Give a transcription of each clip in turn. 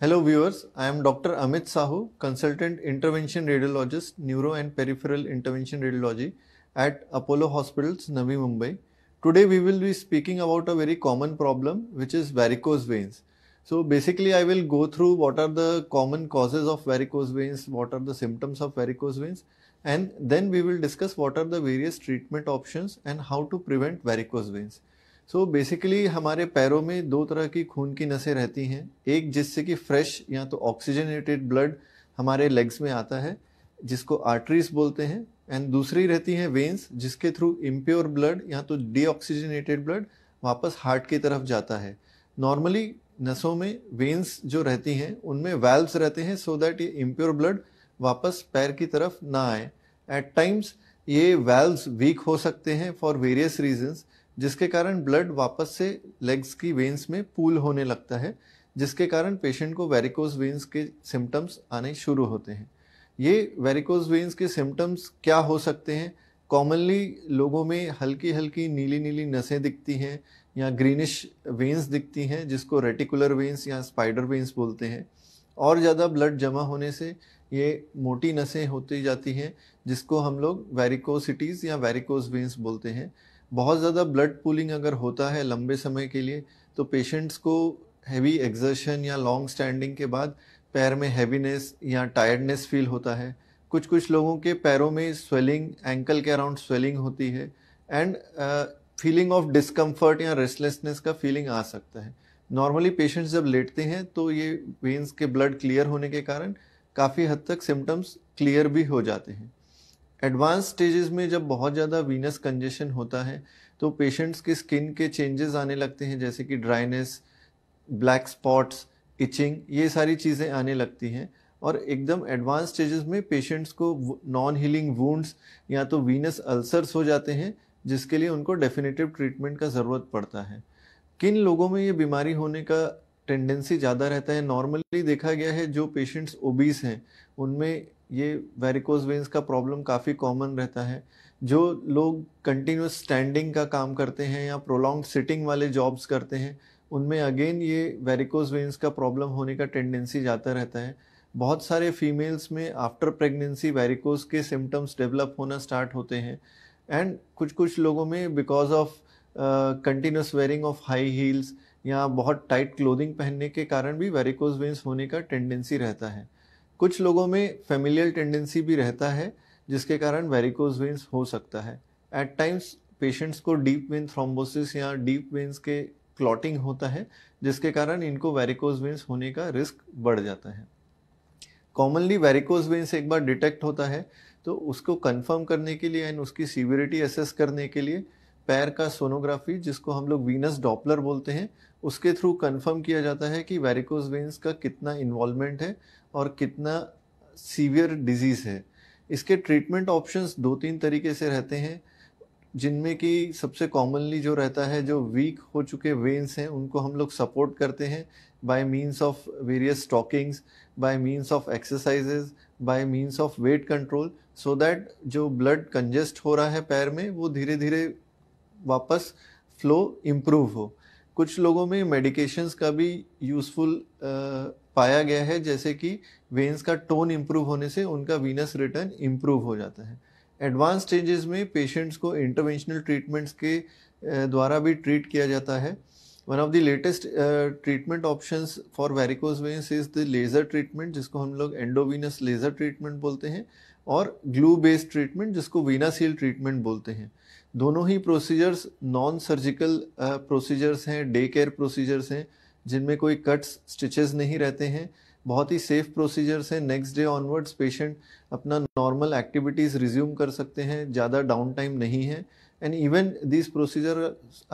Hello viewers, I am Dr. Amit Sahu, consultant intervention radiologist, neuro and peripheral intervention radiology at Apollo Hospitals, Navi Mumbai. Today we will be speaking about a very common problem which is varicose veins. So basically I will go through what are the common causes of varicose veins, what are the symptoms of varicose veins and then we will discuss what are the various treatment options and how to prevent varicose veins. So so basically हमारे पैरों में दो तरह की खून की नसें रहती हैं एक जिससे कि फ्रेश या तो ऑक्सीजनेटेड ब्लड हमारे लेग्स में आता है जिसको आर्टरीज बोलते हैं एंड दूसरी रहती हैं वेंस जिसके थ्रू इम्प्योर ब्लड या तो डीऑक्सीजनेटेड ब्लड वापस हार्ट की तरफ जाता है नॉर्मली नसों में वेंस जो रहती हैं उनमें वाल्व्स रहते हैं सो दैट ये इम्प्योर ब्लड वापस पैर की तरफ ना आए एट टाइम्स ये वाल्व्स वीक हो सकते हैं फॉर वेरियस रीजंस जिसके कारण ब्लड वापस से लेग्स की वेंस में पूल होने लगता है जिसके कारण पेशेंट को वेरिकोज वेंस के सिम्टम्स आने शुरू होते हैं ये वेरिकोज वेंस के सिम्टम्स क्या हो सकते हैं कॉमनली लोगों में हल्की हल्की नीली नीली नसें दिखती हैं या ग्रीनिश वेंस दिखती हैं जिसको रेटिकुलर वेंस या स्पाइडर वेंस बोलते हैं और ज़्यादा ब्लड जमा होने से ये मोटी नसें होती जाती हैं जिसको हम लोग वेरिकोसिटीज़ या वेरिकोज वेंस बोलते हैं बहुत ज़्यादा ब्लड पूलिंग अगर होता है लंबे समय के लिए तो पेशेंट्स को हैवी एक्जर्शन या लॉन्ग स्टैंडिंग के बाद पैर में हैवीनेस या टायर्डनेस फील होता है कुछ कुछ लोगों के पैरों में स्वेलिंग एंकल के अराउंड स्वेलिंग होती है एंड फीलिंग ऑफ डिस्कम्फर्ट या रेस्टलेसनेस का फीलिंग आ सकता है नॉर्मली पेशेंट्स जब लेटते हैं तो ये वेन्स के ब्लड क्लियर होने के कारण काफ़ी हद तक सिम्टम्स क्लियर भी हो जाते हैं एडवांस स्टेजेस में जब बहुत ज़्यादा वीनस कंजेशन होता है तो पेशेंट्स की स्किन के चेंजेस आने लगते हैं जैसे कि ड्राइनेस ब्लैक स्पॉट्स इचिंग ये सारी चीज़ें आने लगती हैं और एकदम एडवांस स्टेजेस में पेशेंट्स को नॉन हीलिंग वूंड्स या तो वीनस अल्सर्स हो जाते हैं जिसके लिए उनको डेफिनेटिव ट्रीटमेंट का ज़रूरत पड़ता है किन लोगों में ये बीमारी होने का टेंडेंसी ज़्यादा रहता है नॉर्मली देखा गया है जो पेशेंट्स ओबीस हैं उनमें ये वेरिकोज वेंस का प्रॉब्लम काफ़ी कॉमन रहता है जो लोग कंटिन्यूस स्टैंडिंग का काम करते हैं या प्रोलॉन्ग सिटिंग वाले जॉब्स करते हैं उनमें अगेन ये वेरिकोज वेंस का प्रॉब्लम होने का टेंडेंसी जाता रहता है बहुत सारे फीमेल्स में आफ्टर प्रेगनेंसी वेरिकोज के सिम्टम्स डेवलप होना स्टार्ट होते हैं एंड कुछ कुछ लोगों में because of continuous wearing of high heels या बहुत टाइट क्लोथिंग पहनने के कारण भी वेरिकोज वेंस होने का टेंडेंसी रहता है कुछ लोगों में फेमिलियल टेंडेंसी भी रहता है जिसके कारण वेरिकोज वेंस हो सकता है एट टाइम्स पेशेंट्स को डीप वेन थ्रोम्बोसिस या डीप वेंस के क्लॉटिंग होता है जिसके कारण इनको वेरिकोज वेंस होने का रिस्क बढ़ जाता है कॉमनली वेरिकोज वेंस एक बार डिटेक्ट होता है तो उसको कंफर्म करने के लिए एंड उसकी सीवियरिटी असेस करने के लिए पैर का सोनोग्राफी जिसको हम लोग वीनस डॉपलर बोलते हैं उसके थ्रू कंफर्म किया जाता है कि वेरिकोज वेंस का कितना इन्वॉल्वमेंट है और कितना सीवियर डिजीज़ है इसके ट्रीटमेंट ऑप्शंस दो तीन तरीके से रहते हैं जिनमें कि सबसे कॉमनली जो रहता है जो वीक हो चुके वेंस हैं उनको हम लोग सपोर्ट करते हैं by means of various stockings by means of exercises by means of weight control so that जो ब्लड कंजेस्ट हो रहा है पैर में वो धीरे धीरे वापस फ्लो इम्प्रूव हो कुछ लोगों में मेडिकेशंस का भी यूज़फुल पाया गया है जैसे कि वेन्स का टोन इम्प्रूव होने से उनका वीनस रिटर्न इम्प्रूव हो जाता है एडवांस स्टेजेस में पेशेंट्स को इंटरवेंशनल ट्रीटमेंट्स के द्वारा भी ट्रीट किया जाता है one of the latest treatment options for varicose veins is the laser treatment जिसको हम लोग एंडोवीनस लेज़र ट्रीटमेंट बोलते हैं और ग्लू बेस्ड ट्रीटमेंट जिसको वीनासील ट्रीटमेंट बोलते हैं दोनों ही प्रोसीजर्स नॉन सर्जिकल प्रोसीजर्स हैं डे केयर प्रोसीजर्स हैं जिनमें कोई कट्स स्टिचेस नहीं रहते हैं बहुत ही सेफ प्रोसीजर्स हैं नेक्स्ट डे ऑनवर्ड्स पेशेंट अपना नॉर्मल एक्टिविटीज़ रिज्यूम कर सकते हैं ज़्यादा डाउन टाइम नहीं है and even this procedure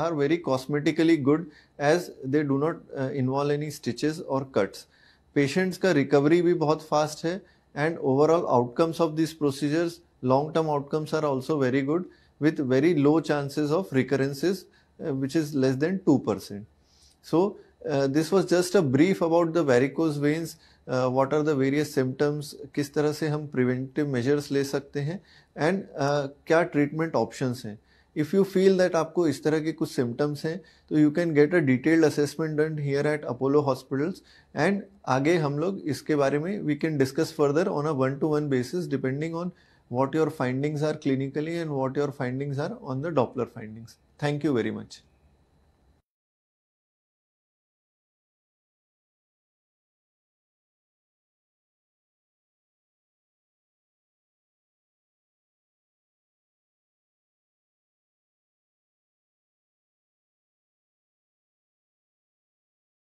are very cosmetically good as they do not involve any stitches और कट्स पेशेंट्स का रिकवरी भी बहुत फास्ट है and overall outcomes of these procedures, long-term outcomes are also very good with very low chances of recurrences uh, which is less than 2%. So uh, this was just a brief about the varicose veins, uh, what are the various symptoms, किस तरह से हम preventive measures ले सकते हैं and uh, क्या treatment options हैं. If you feel that आपको इस तरह के कुछ सिम्टम्स हैं तो you can get a detailed assessment done here at Apollo Hospitals and आगे हम लोग इसके बारे में we can discuss further on a one to one basis depending on what your findings are clinically and what your findings are on the Doppler findings thank you very much